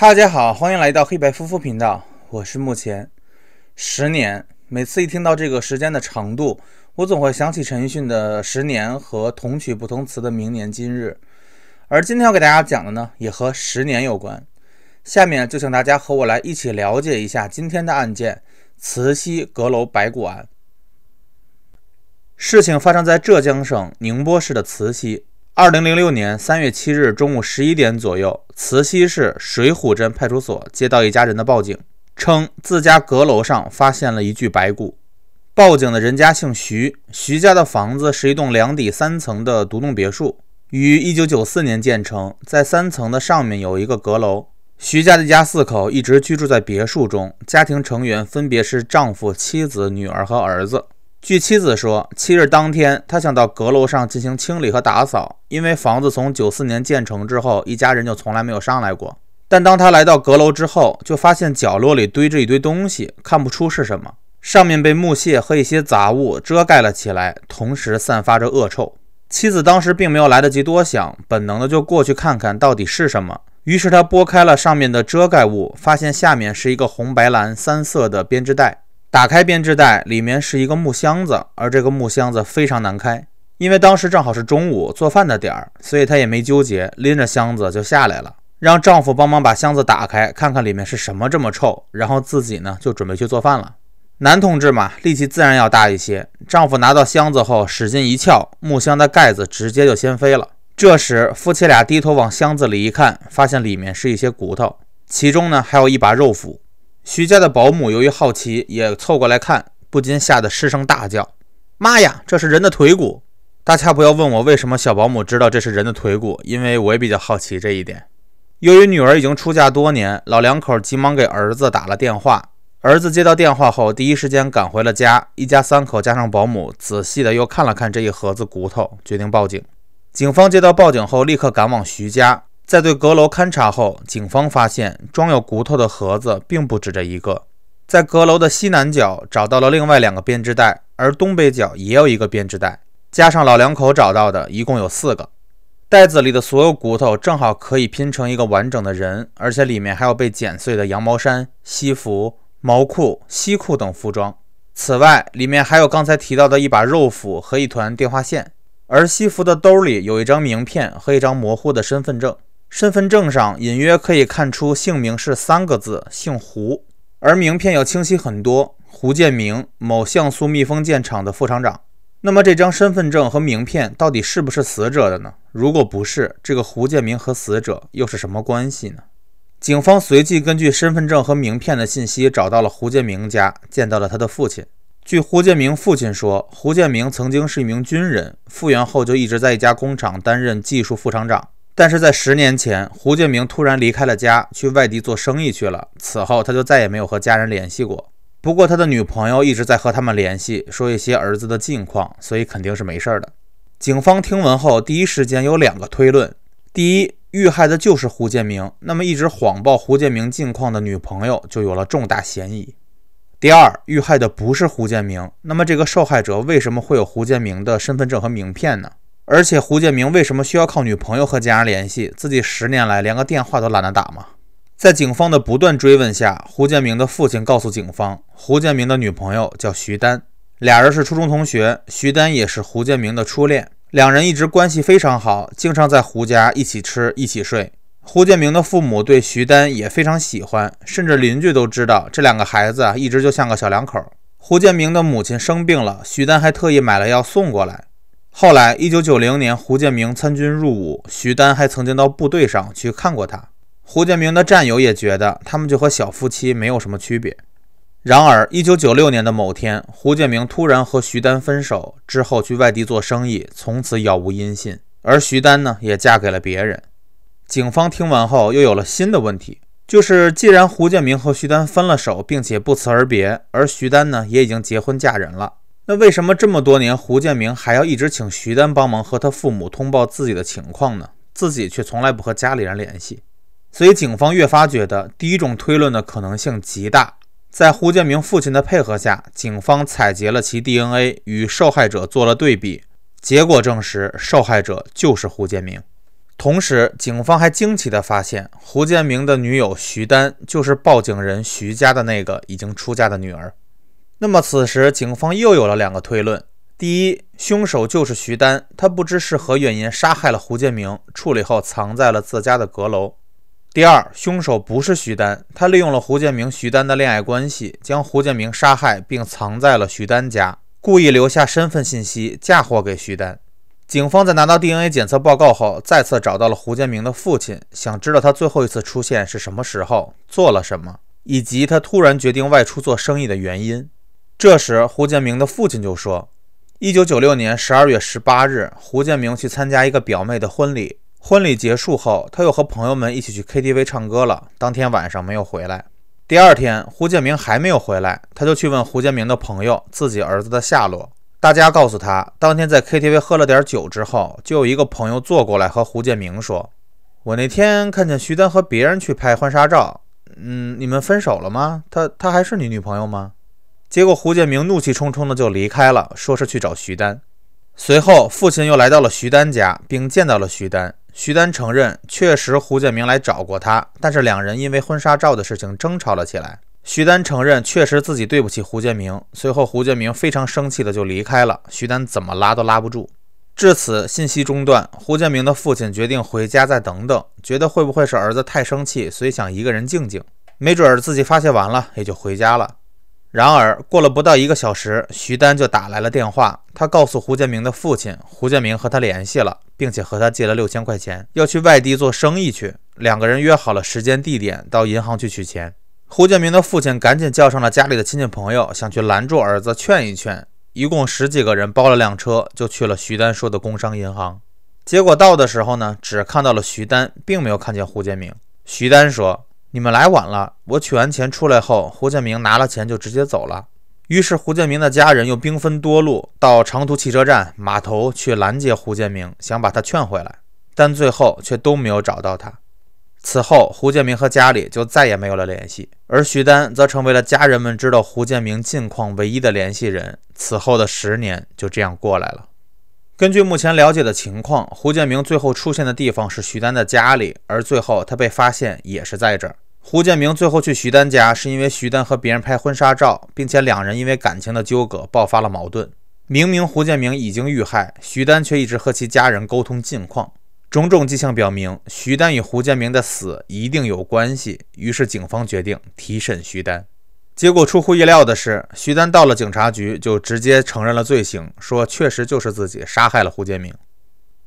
大家好，欢迎来到黑白夫妇频道，我是目前十年。每次一听到这个时间的长度，我总会想起陈奕迅的《十年》和同曲不同词的《明年今日》。而今天要给大家讲的呢，也和十年有关。下面就请大家和我来一起了解一下今天的案件——慈溪阁楼白骨案。事情发生在浙江省宁波市的慈溪。二零零六年三月七日中午十一点左右，慈溪市水浒镇派出所接到一家人的报警，称自家阁楼上发现了一具白骨。报警的人家姓徐，徐家的房子是一栋两底三层的独栋别墅，于一九九四年建成。在三层的上面有一个阁楼。徐家的一家四口一直居住在别墅中，家庭成员分别是丈夫、妻子、女儿和儿子。据妻子说，七日当天，他想到阁楼上进行清理和打扫，因为房子从九四年建成之后，一家人就从来没有上来过。但当他来到阁楼之后，就发现角落里堆着一堆东西，看不出是什么，上面被木屑和一些杂物遮盖了起来，同时散发着恶臭。妻子当时并没有来得及多想，本能的就过去看看到底是什么。于是他拨开了上面的遮盖物，发现下面是一个红白蓝三色的编织袋。打开编织袋，里面是一个木箱子，而这个木箱子非常难开，因为当时正好是中午做饭的点儿，所以她也没纠结，拎着箱子就下来了，让丈夫帮忙把箱子打开，看看里面是什么这么臭，然后自己呢就准备去做饭了。男同志嘛，力气自然要大一些。丈夫拿到箱子后使劲一撬，木箱的盖子直接就掀飞了。这时夫妻俩低头往箱子里一看，发现里面是一些骨头，其中呢还有一把肉斧。徐家的保姆由于好奇，也凑过来看，不禁吓得失声大叫：“妈呀，这是人的腿骨！”大家不要问我为什么小保姆知道这是人的腿骨，因为我也比较好奇这一点。由于女儿已经出嫁多年，老两口急忙给儿子打了电话。儿子接到电话后，第一时间赶回了家。一家三口加上保姆，仔细的又看了看这一盒子骨头，决定报警。警方接到报警后，立刻赶往徐家。在对阁楼勘查后，警方发现装有骨头的盒子并不止这一个，在阁楼的西南角找到了另外两个编织袋，而东北角也有一个编织袋，加上老两口找到的，一共有四个。袋子里的所有骨头正好可以拼成一个完整的人，而且里面还有被剪碎的羊毛衫、西服、毛裤、西裤等服装。此外，里面还有刚才提到的一把肉斧和一团电话线，而西服的兜里有一张名片和一张模糊的身份证。身份证上隐约可以看出姓名是三个字，姓胡，而名片要清晰很多。胡建明，某像素密封件厂的副厂长。那么这张身份证和名片到底是不是死者的呢？如果不是，这个胡建明和死者又是什么关系呢？警方随即根据身份证和名片的信息找到了胡建明家，见到了他的父亲。据胡建明父亲说，胡建明曾经是一名军人，复员后就一直在一家工厂担任技术副厂长。但是在十年前，胡建明突然离开了家，去外地做生意去了。此后，他就再也没有和家人联系过。不过，他的女朋友一直在和他们联系，说一些儿子的近况，所以肯定是没事儿的。警方听闻后，第一时间有两个推论：第一，遇害的就是胡建明，那么一直谎报胡建明近况的女朋友就有了重大嫌疑；第二，遇害的不是胡建明，那么这个受害者为什么会有胡建明的身份证和名片呢？而且胡建明为什么需要靠女朋友和家人联系，自己十年来连个电话都懒得打吗？在警方的不断追问下，胡建明的父亲告诉警方，胡建明的女朋友叫徐丹，俩人是初中同学，徐丹也是胡建明的初恋，两人一直关系非常好，经常在胡家一起吃一起睡。胡建明的父母对徐丹也非常喜欢，甚至邻居都知道这两个孩子啊，一直就像个小两口。胡建明的母亲生病了，徐丹还特意买了药送过来。后来，一九九零年，胡建明参军入伍，徐丹还曾经到部队上去看过他。胡建明的战友也觉得，他们就和小夫妻没有什么区别。然而，一九九六年的某天，胡建明突然和徐丹分手，之后去外地做生意，从此杳无音信。而徐丹呢，也嫁给了别人。警方听完后，又有了新的问题，就是既然胡建明和徐丹分了手，并且不辞而别，而徐丹呢，也已经结婚嫁人了。那为什么这么多年，胡建明还要一直请徐丹帮忙和他父母通报自己的情况呢？自己却从来不和家里人联系，所以警方越发觉得第一种推论的可能性极大。在胡建明父亲的配合下，警方采集了其 DNA 与受害者做了对比，结果证实受害者就是胡建明。同时，警方还惊奇地发现，胡建明的女友徐丹就是报警人徐家的那个已经出嫁的女儿。那么此时，警方又有了两个推论：第一，凶手就是徐丹，他不知是何原因杀害了胡建明，处理后藏在了自家的阁楼；第二，凶手不是徐丹，他利用了胡建明、徐丹的恋爱关系，将胡建明杀害并藏在了徐丹家，故意留下身份信息嫁祸给徐丹。警方在拿到 DNA 检测报告后，再次找到了胡建明的父亲，想知道他最后一次出现是什么时候，做了什么，以及他突然决定外出做生意的原因。这时，胡建明的父亲就说：“一九九六年十二月十八日，胡建明去参加一个表妹的婚礼。婚礼结束后，他又和朋友们一起去 KTV 唱歌了。当天晚上没有回来。第二天，胡建明还没有回来，他就去问胡建明的朋友自己儿子的下落。大家告诉他，当天在 KTV 喝了点酒之后，就有一个朋友坐过来和胡建明说：‘我那天看见徐丹和别人去拍婚纱照。嗯，你们分手了吗？他他还是你女朋友吗？’”结果，胡建明怒气冲冲的就离开了，说是去找徐丹。随后，父亲又来到了徐丹家，并见到了徐丹。徐丹承认，确实胡建明来找过他，但是两人因为婚纱照的事情争吵了起来。徐丹承认，确实自己对不起胡建明。随后，胡建明非常生气的就离开了，徐丹怎么拉都拉不住。至此，信息中断。胡建明的父亲决定回家再等等，觉得会不会是儿子太生气，所以想一个人静静，没准儿自己发泄完了也就回家了。然而，过了不到一个小时，徐丹就打来了电话。他告诉胡建明的父亲，胡建明和他联系了，并且和他借了六千块钱，要去外地做生意去。两个人约好了时间地点，到银行去取钱。胡建明的父亲赶紧叫上了家里的亲戚朋友，想去拦住儿子，劝一劝。一共十几个人包了辆车，就去了徐丹说的工商银行。结果到的时候呢，只看到了徐丹，并没有看见胡建明。徐丹说。你们来晚了。我取完钱出来后，胡建明拿了钱就直接走了。于是，胡建明的家人又兵分多路到长途汽车站、码头去拦截胡建明，想把他劝回来，但最后却都没有找到他。此后，胡建明和家里就再也没有了联系，而徐丹则成为了家人们知道胡建明近况唯一的联系人。此后的十年就这样过来了。根据目前了解的情况，胡建明最后出现的地方是徐丹的家里，而最后他被发现也是在这儿。胡建明最后去徐丹家，是因为徐丹和别人拍婚纱照，并且两人因为感情的纠葛爆发了矛盾。明明胡建明已经遇害，徐丹却一直和其家人沟通近况。种种迹象表明，徐丹与胡建明的死一定有关系。于是，警方决定提审徐丹。结果出乎意料的是，徐丹到了警察局就直接承认了罪行，说确实就是自己杀害了胡建明。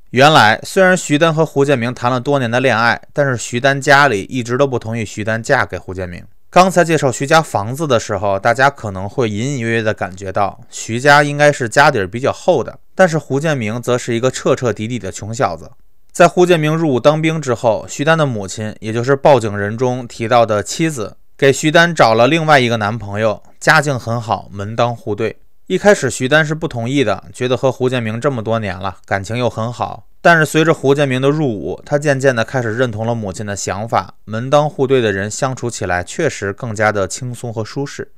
原来，虽然徐丹和胡建明谈了多年的恋爱，但是徐丹家里一直都不同意徐丹嫁给胡建明。刚才介绍徐家房子的时候，大家可能会隐隐约约地感觉到，徐家应该是家底儿比较厚的，但是胡建明则是一个彻彻底底的穷小子。在胡建明入伍当兵之后，徐丹的母亲，也就是报警人中提到的妻子。给徐丹找了另外一个男朋友，家境很好，门当户对。一开始，徐丹是不同意的，觉得和胡建明这么多年了，感情又很好。但是随着胡建明的入伍，他渐渐的开始认同了母亲的想法，门当户对的人相处起来确实更加的轻松和舒适。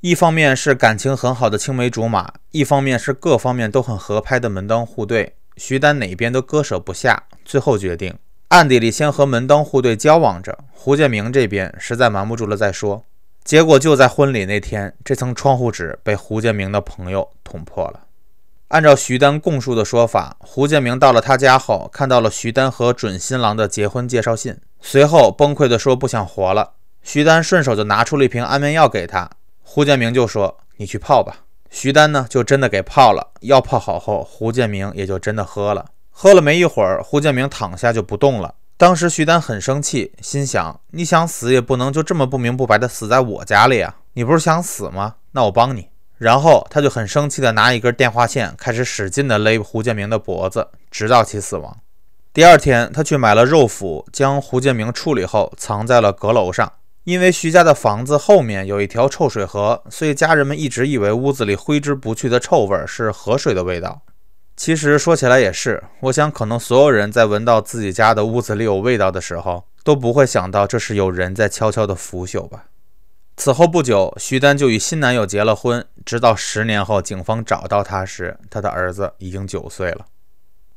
一方面是感情很好的青梅竹马，一方面是各方面都很合拍的门当户对，徐丹哪边都割舍不下，最后决定。暗地里先和门当户对交往着，胡建明这边实在瞒不住了，再说。结果就在婚礼那天，这层窗户纸被胡建明的朋友捅破了。按照徐丹供述的说法，胡建明到了他家后，看到了徐丹和准新郎的结婚介绍信，随后崩溃的说不想活了。徐丹顺手就拿出了一瓶安眠药给他，胡建明就说你去泡吧。徐丹呢就真的给泡了，药泡好后，胡建明也就真的喝了。喝了没一会儿，胡建明躺下就不动了。当时徐丹很生气，心想：你想死也不能就这么不明不白的死在我家里啊！你不是想死吗？那我帮你。然后他就很生气的拿一根电话线，开始使劲的勒胡建明的脖子，直到其死亡。第二天，他去买了肉脯，将胡建明处理后藏在了阁楼上。因为徐家的房子后面有一条臭水河，所以家人们一直以为屋子里挥之不去的臭味是河水的味道。其实说起来也是，我想可能所有人在闻到自己家的屋子里有味道的时候，都不会想到这是有人在悄悄的腐朽吧。此后不久，徐丹就与新男友结了婚，直到十年后警方找到他时，他的儿子已经九岁了。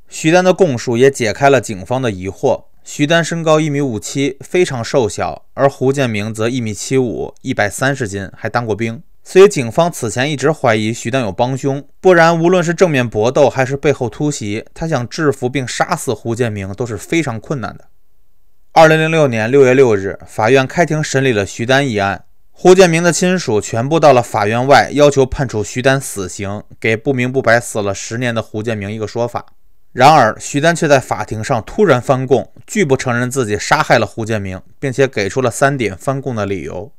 徐丹的供述也解开了警方的疑惑。徐丹身高一米五七，非常瘦小，而胡建明则一米七五，一百三十斤，还当过兵。所以，警方此前一直怀疑徐丹有帮凶，不然无论是正面搏斗还是背后突袭，他想制服并杀死胡建明都是非常困难的。二零零六年六月六日，法院开庭审理了徐丹一案，胡建明的亲属全部到了法院外，要求判处徐丹死刑，给不明不白死了十年的胡建明一个说法。然而，徐丹却在法庭上突然翻供，拒不承认自己杀害了胡建明，并且给出了三点翻供的理由。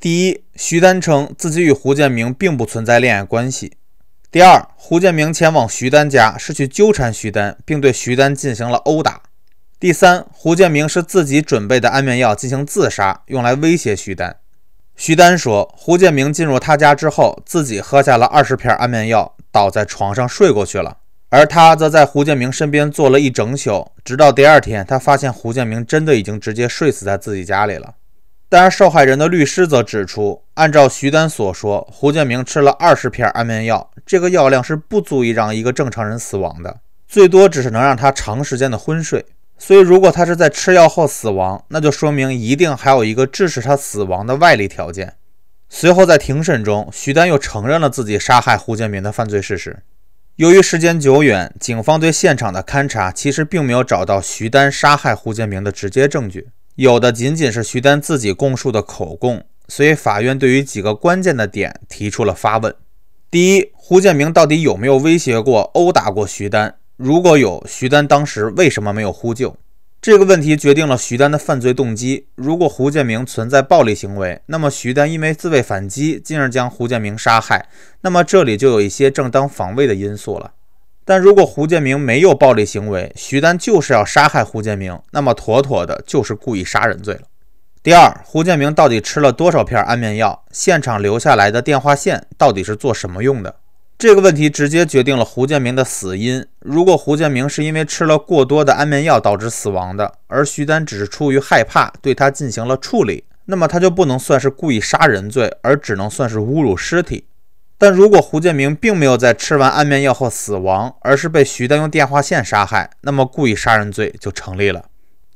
第一，徐丹称自己与胡建明并不存在恋爱关系。第二，胡建明前往徐丹家是去纠缠徐丹，并对徐丹进行了殴打。第三，胡建明是自己准备的安眠药进行自杀，用来威胁徐丹。徐丹说，胡建明进入他家之后，自己喝下了二十片安眠药，倒在床上睡过去了，而他则在胡建明身边坐了一整宿，直到第二天，他发现胡建明真的已经直接睡死在自己家里了。但是受害人的律师则指出，按照徐丹所说，胡建明吃了二十片安眠药，这个药量是不足以让一个正常人死亡的，最多只是能让他长时间的昏睡。所以，如果他是在吃药后死亡，那就说明一定还有一个致使他死亡的外力条件。随后，在庭审中，徐丹又承认了自己杀害胡建明的犯罪事实。由于时间久远，警方对现场的勘查其实并没有找到徐丹杀害胡建明的直接证据。有的仅仅是徐丹自己供述的口供，所以法院对于几个关键的点提出了发问：第一，胡建明到底有没有威胁过、殴打过徐丹？如果有，徐丹当时为什么没有呼救？这个问题决定了徐丹的犯罪动机。如果胡建明存在暴力行为，那么徐丹因为自卫反击进而将胡建明杀害，那么这里就有一些正当防卫的因素了。但如果胡建明没有暴力行为，徐丹就是要杀害胡建明，那么妥妥的就是故意杀人罪了。第二，胡建明到底吃了多少片安眠药？现场留下来的电话线到底是做什么用的？这个问题直接决定了胡建明的死因。如果胡建明是因为吃了过多的安眠药导致死亡的，而徐丹只是出于害怕对他进行了处理，那么他就不能算是故意杀人罪，而只能算是侮辱尸体。但如果胡建明并没有在吃完安眠药后死亡，而是被徐丹用电话线杀害，那么故意杀人罪就成立了。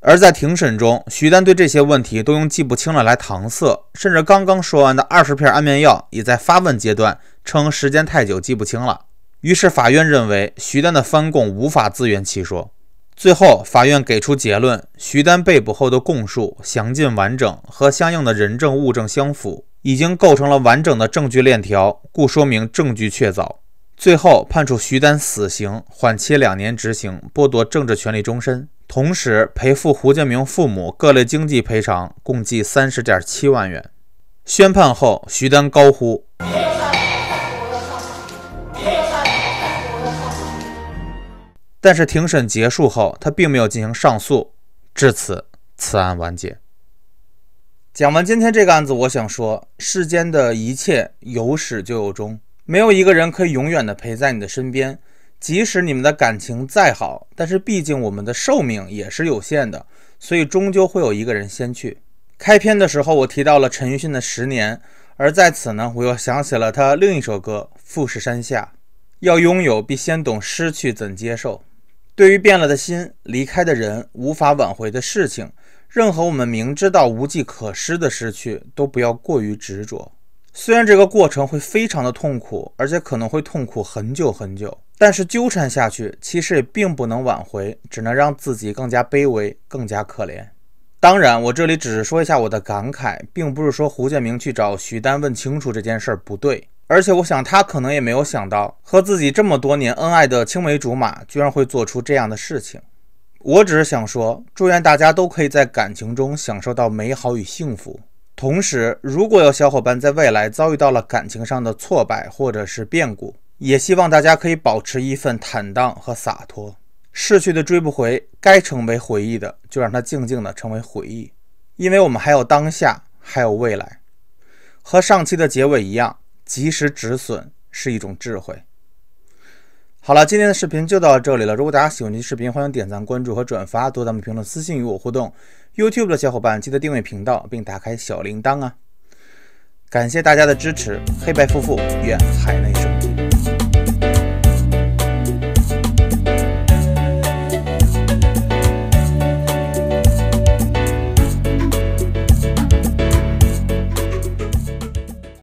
而在庭审中，徐丹对这些问题都用记不清了来搪塞，甚至刚刚说完的二十片安眠药也在发问阶段称时间太久记不清了。于是法院认为徐丹的翻供无法自圆其说。最后，法院给出结论：徐丹被捕后的供述详尽完整，和相应的人证物证相符，已经构成了完整的证据链条，故说明证据确凿。最后判处徐丹死刑，缓期两年执行，剥夺政治权利终身，同时赔付胡建明父母各类经济赔偿共计三十点七万元。宣判后，徐丹高呼。但是庭审结束后，他并没有进行上诉，至此此案完结。讲完今天这个案子，我想说，世间的一切有始就有终，没有一个人可以永远的陪在你的身边，即使你们的感情再好，但是毕竟我们的寿命也是有限的，所以终究会有一个人先去。开篇的时候我提到了陈奕迅的十年，而在此呢，我又想起了他另一首歌《富士山下》，要拥有必先懂失去，怎接受？对于变了的心、离开的人、无法挽回的事情，任何我们明知道无计可施的失去，都不要过于执着。虽然这个过程会非常的痛苦，而且可能会痛苦很久很久，但是纠缠下去其实也并不能挽回，只能让自己更加卑微、更加可怜。当然，我这里只是说一下我的感慨，并不是说胡建明去找徐丹问清楚这件事儿不对。而且我想，他可能也没有想到，和自己这么多年恩爱的青梅竹马，居然会做出这样的事情。我只是想说，祝愿大家都可以在感情中享受到美好与幸福。同时，如果有小伙伴在未来遭遇到了感情上的挫败或者是变故，也希望大家可以保持一份坦荡和洒脱。逝去的追不回，该成为回忆的，就让它静静的成为回忆。因为我们还有当下，还有未来。和上期的结尾一样。及时止损是一种智慧。好了，今天的视频就到这里了。如果大家喜欢这期视频，欢迎点赞、关注和转发，多咱们评论、私信与我互动。YouTube 的小伙伴记得订阅频道并打开小铃铛啊！感谢大家的支持，黑白夫妇愿海内生。